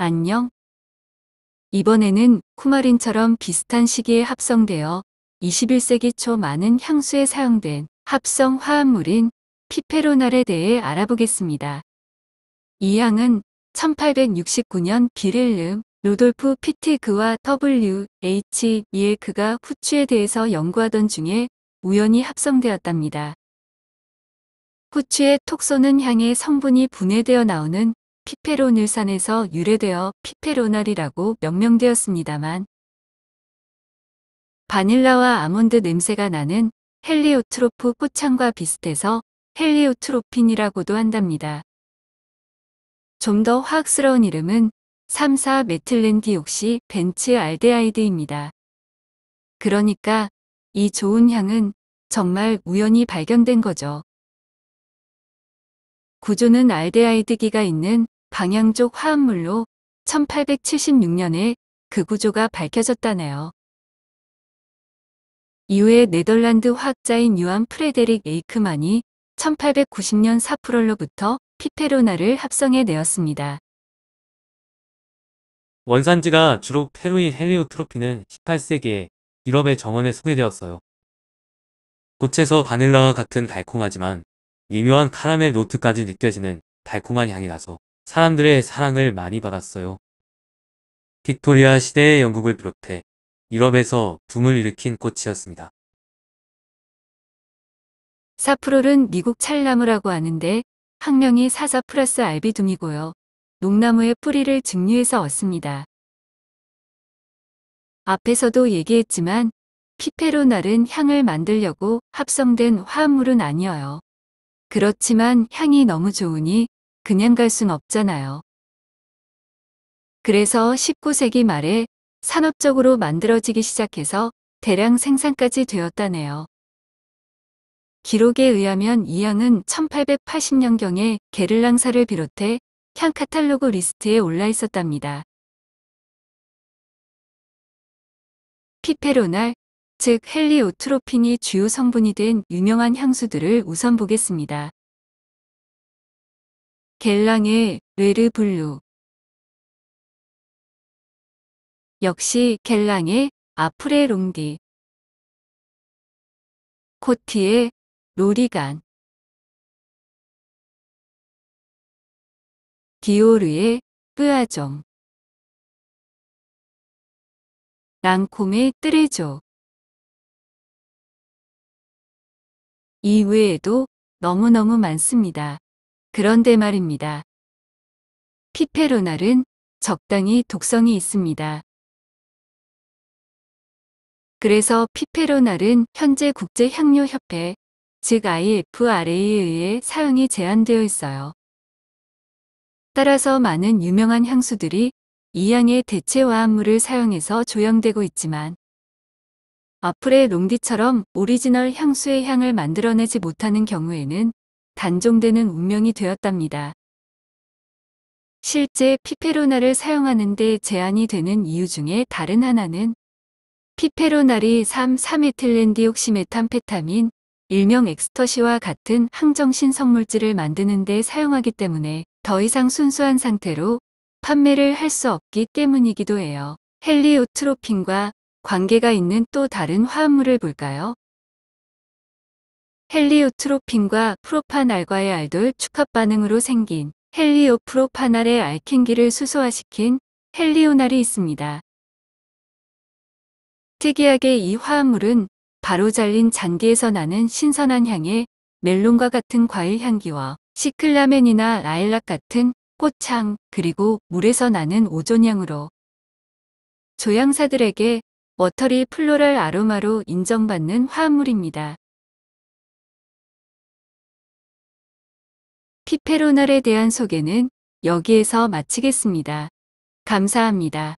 안녕. 이번에는 쿠마린처럼 비슷한 시기에 합성되어 21세기 초 많은 향수에 사용된 합성 화합물인 피페로날에 대해 알아보겠습니다. 이 향은 1869년 비렐름 로돌프 피티그와 W.H. 이에크가 후추에 대해서 연구하던 중에 우연히 합성되었답니다. 후추의 톡소는 향의 성분이 분해되어 나오는 피페로을 산에서 유래되어 피페로날이라고 명명되었습니다만 바닐라와 아몬드 냄새가 나는 헬리오트로프 꽃향과 비슷해서 헬리오트로핀이라고도 한답니다. 좀 더 화학스러운 이름은 3,4메틀렌디옥시 벤츠 알데하이드입니다. 그러니까 이 좋은 향은 정말 우연히 발견된 거죠. 구조는 알데하이드기가 있는 방향족 화합물로 1876년에 그 구조가 밝혀졌다네요. 이후에 네덜란드 화학자인 유한 프레데릭 에이크만이 1890년 사프롤로부터 피페로나를 합성해 내었습니다. 원산지가 주로 페루인 헬리오트로피는 18세기에 유럽의 정원에 소개되었어요. 꽃에서 바닐라와 같은 달콤하지만 미묘한 카라멜 노트까지 느껴지는 달콤한 향이 나서 사람들의 사랑을 많이 받았어요. 빅토리아 시대의 영국을 비롯해 유럽에서 붐을 일으킨 꽃이었습니다. 사프롤은 미국 찰나무라고 하는데 학명이 사자 플러스 알비둥이고요 녹나무의 뿌리를 증류해서 얻습니다. 앞에서도 얘기했지만 피페로날은 향을 만들려고 합성된 화합물은 아니어요. 그렇지만 향이 너무 좋으니 그냥 갈 순 없잖아요. 그래서 19세기 말에 산업적으로 만들어지기 시작해서 대량 생산까지 되었다네요. 기록에 의하면 이 양은 1880년경에 게를랑사를 비롯해 향 카탈로그 리스트에 올라 있었답니다. 피페로날, 즉 헨리 오트로핀이 주요 성분이 된 유명한 향수들을 우선 보겠습니다. 갤랑의 르르블루 역시 갤랑의 아프레 롱디 코티의 로리간 디오르의 뿌아종 랑콤의 뜨레조 이외에도 너무너무 많습니다. 그런데 말입니다. 피페로날은 적당히 독성이 있습니다. 그래서 피페로날은 현재 국제향료협회, 즉 IFRA에 의해 사용이 제한되어 있어요. 따라서 많은 유명한 향수들이 이 향의 대체 화합물을 사용해서 조형되고 있지만 어플의 롱디처럼 오리지널 향수의 향을 만들어내지 못하는 경우에는 단종되는 운명이 되었답니다. 실제 피페로나를 사용하는 데 제한이 되는 이유 중에 다른 하나는 피페로날이 3 3메틸렌디옥시메탄페타민 일명 엑스터시와 같은 항정신 성물질을 만드는 데 사용하기 때문에 더 이상 순수한 상태로 판매를 할 수 없기 때문이기도 해요. 헬리오트로핀과 관계가 있는 또 다른 화합물을 볼까요? 헬리오트로핀과 프로파날과의 알돌 축합 반응으로 생긴 헬리오프로파날의 알켄기를 수소화시킨 헬리오날이 있습니다. 특이하게 이 화합물은 바로 잘린 잔디에서 나는 신선한 향에 멜론과 같은 과일 향기와 시클라멘이나 라일락 같은 꽃향 그리고 물에서 나는 오존향으로 조향사들에게 워터리 플로럴 아로마로 인정받는 화합물입니다. 피페로날에 대한 소개는 여기에서 마치겠습니다. 감사합니다.